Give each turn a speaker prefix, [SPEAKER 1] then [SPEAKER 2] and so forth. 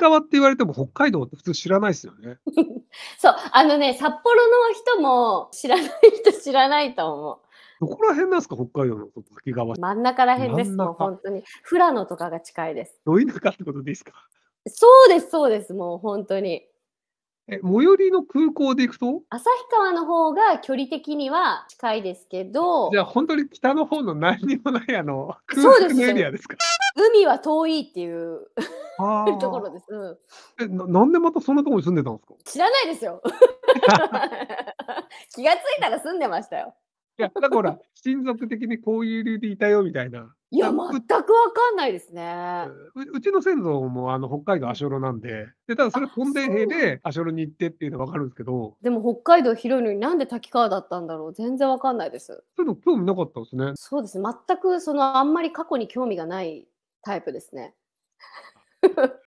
[SPEAKER 1] 川って言われても北海道って普通知らないですよね。
[SPEAKER 2] そう、あのね、札幌の人も知らない人知らないと思う。
[SPEAKER 1] どこら辺なんですか、北海道の滝川
[SPEAKER 2] 真ん中ら辺ですもう本当に。富良野とかが近いです。
[SPEAKER 1] ど田舎ってことですか
[SPEAKER 2] そうです、そうです、もう本当に。
[SPEAKER 1] え最寄りの空港で行くと
[SPEAKER 2] 旭川の方が距離的には近いですけど
[SPEAKER 1] じゃあ本当に北の方の何にもないあの空港のエリアですか
[SPEAKER 2] 海は遠いっていうところです。う
[SPEAKER 1] ん、えななんでまたそんなとこに住んでたんですか
[SPEAKER 2] 知らないですよ。気がついたら住んでましたよ。
[SPEAKER 1] いやだから親族的にこういう理由でいたよみたいな。
[SPEAKER 2] いや全くわかんないですね。
[SPEAKER 1] うちの先祖もあの北海道足寄なんででただそれ本殿兵で足寄に行ってっていうのは分かるんですけど
[SPEAKER 2] でも北海道広いのになんで滝川だったんだろう全然わかんないです。そ
[SPEAKER 1] ういうの興味なかったですね。そ
[SPEAKER 2] うです全くそのあんまり過去に興味がないタイプですね。